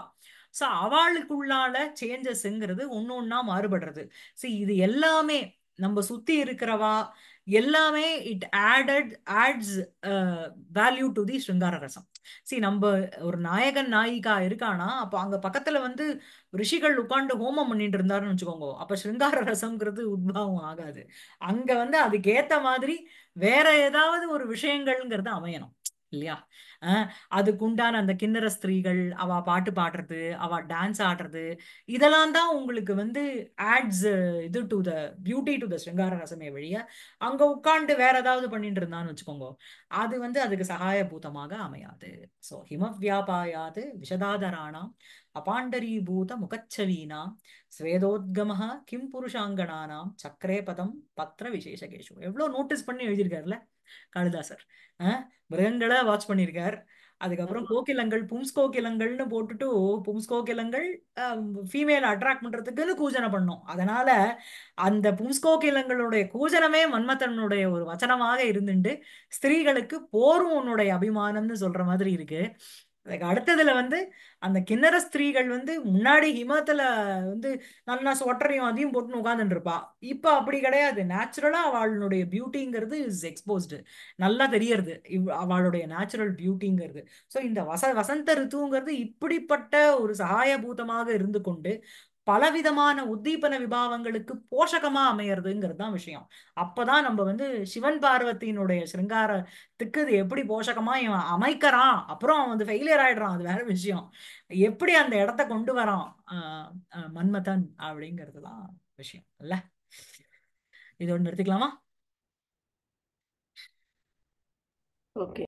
ஸோ அவளுக்குள்ளால சேஞ்சஸ்ங்கிறது ஒன்று ஒன்றா மாறுபடுறது ஸோ இது எல்லாமே நம்ம சுத்தி இருக்கிறவா எல்லாமே it added adds value to the ஸ்ருங்கார ரசம் சி நம்ம ஒரு நாயகன் நாயிகா இருக்கானா அப்போ அங்க பக்கத்துல வந்து ரிஷிகள் உட்காந்து ஹோமம் பண்ணிட்டு இருந்தாருன்னு வச்சுக்கோங்க அப்ப ஸ்ருங்கார ரசம்ங்கிறது உத்பவம் ஆகாது அங்க வந்து அதுக்கேத்த மாதிரி வேற ஏதாவது ஒரு விஷயங்கள்ங்கிறது அமையணும் இல்லையா அதுக்குண்டான அந்த கிண்ணற ஸ்திரீகள் அவ பாட்டு பாடுறது அவ டான்ஸ் ஆடுறது இதெல்லாம் தான் உங்களுக்கு வந்து ஆட்ஸ் இது to the beauty to the ஸ்ருங்கார ரசமே வழிய அங்க உட்காந்து வேற ஏதாவது பண்ணிட்டு இருந்தான்னு வச்சுக்கோங்க அது வந்து அதுக்கு சகாயபூதமாக அமையாது சோ ஹிம வியாபாயாது விஷதாதரானாம் அபாண்டரீபூத முகச்சவீனாம் ஸ்வேதோத்கமஹ கிம் புருஷாங்கனானாம் சக்கரே பதம் பத்திர விசேஷகேஷு எவ்வளோ நோட்டீஸ் பண்ணி எழுதியிருக்காருல்ல காளிதாசர் மிருகங்களை வாட்ச் பண்ணியிருக்கார் அதுக்கப்புறம் கோகிலங்கள் பும்ஸ்கோகிலங்கள்னு போட்டுட்டு பும்ஸ்கோகிலங்கள் ஃபீமேல் அட்ராக்ட் பண்றதுக்குன்னு கூஜனை பண்ணோம் அதனால அந்த பும்ஸ்கோகிலங்களுடைய கூஜனமே மன்மத்தனுடைய ஒரு வச்சனமாக இருந்துட்டு ஸ்திரீகளுக்கு போர்வனுடைய உன்னுடைய அபிமானம்னு சொல்ற மாதிரி இருக்கு அடுத்ததுல வந்து அந்த கிண்ணற ஸ்திரீகள் வந்து முன்னாடி ஹிமத்துல வந்து நல்லா சொட்டரையும் அதையும் போட்டுன்னு உட்காந்துட்டு இருப்பா இப்ப அப்படி கிடையாது நேச்சுரலா அவளுடைய பியூட்டிங்கிறது இஸ் எக்ஸ்போஸ்டு நல்லா தெரியறது அவளுடைய நேச்சுரல் பியூட்டிங்கிறது ஸோ இந்த வச வசந்த ரித்துங்கிறது இப்படிப்பட்ட ஒரு சகாயபூதமாக இருந்து கொண்டு பலவிதமான உத்தீபன விபாவங்களுக்கு போஷகமா அமையறதுங்கிறது தான் விஷயம் அப்பதான் நம்ம வந்து சிவன் பார்வதியினுடைய சிருங்காரத்துக்கு அது எப்படி போஷகமா இவன் அமைக்கிறான் அப்புறம் அவன் வந்து ஃபெயிலியர் ஆயிடுறான் அது வேற விஷயம் எப்படி அந்த இடத்த கொண்டு வரான் மன்மதன் அப்படிங்கிறது தான் விஷயம் இல்ல இதோட நிறுத்திக்கலாமா ஓகே